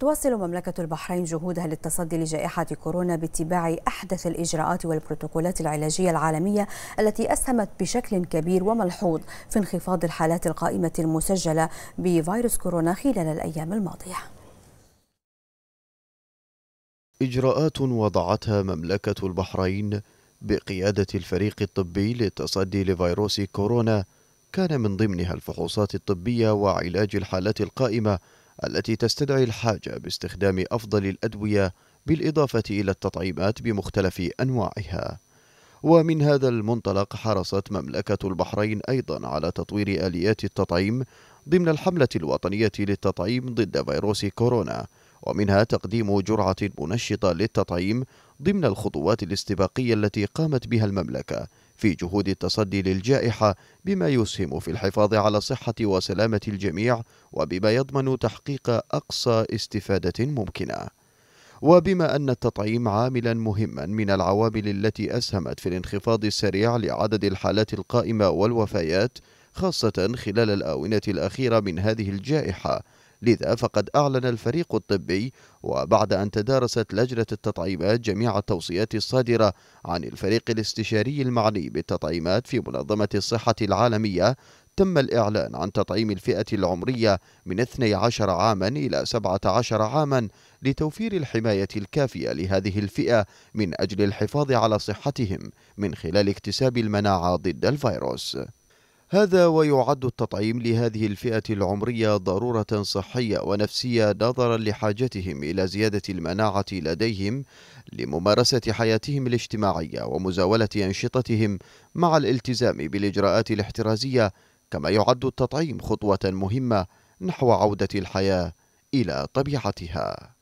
تواصل مملكة البحرين جهودها للتصدي لجائحة كورونا باتباع أحدث الإجراءات والبروتوكولات العلاجية العالمية التي أسهمت بشكل كبير وملحوظ في انخفاض الحالات القائمة المسجلة بفيروس كورونا خلال الأيام الماضية إجراءات وضعتها مملكة البحرين بقيادة الفريق الطبي للتصدي لفيروس كورونا كان من ضمنها الفحوصات الطبية وعلاج الحالات القائمة التي تستدعي الحاجة باستخدام أفضل الأدوية بالإضافة إلى التطعيمات بمختلف أنواعها. ومن هذا المنطلق حرصت مملكة البحرين أيضا على تطوير آليات التطعيم ضمن الحملة الوطنية للتطعيم ضد فيروس كورونا، ومنها تقديم جرعة منشطة للتطعيم ضمن الخطوات الاستباقية التي قامت بها المملكة في جهود التصدي للجائحة بما يسهم في الحفاظ على صحة وسلامة الجميع وبما يضمن تحقيق أقصى استفادة ممكنة وبما أن التطعيم عاملا مهما من العوامل التي أسهمت في الانخفاض السريع لعدد الحالات القائمة والوفيات خاصة خلال الآونة الأخيرة من هذه الجائحة لذا فقد أعلن الفريق الطبي وبعد أن تدارست لجنة التطعيمات جميع التوصيات الصادرة عن الفريق الاستشاري المعني بالتطعيمات في منظمة الصحة العالمية تم الإعلان عن تطعيم الفئة العمرية من 12 عاما إلى 17 عاما لتوفير الحماية الكافية لهذه الفئة من أجل الحفاظ على صحتهم من خلال اكتساب المناعة ضد الفيروس هذا ويعد التطعيم لهذه الفئة العمرية ضرورة صحية ونفسية نظرا لحاجتهم إلى زيادة المناعة لديهم لممارسة حياتهم الاجتماعية ومزاولة أنشطتهم مع الالتزام بالإجراءات الاحترازية كما يعد التطعيم خطوة مهمة نحو عودة الحياة إلى طبيعتها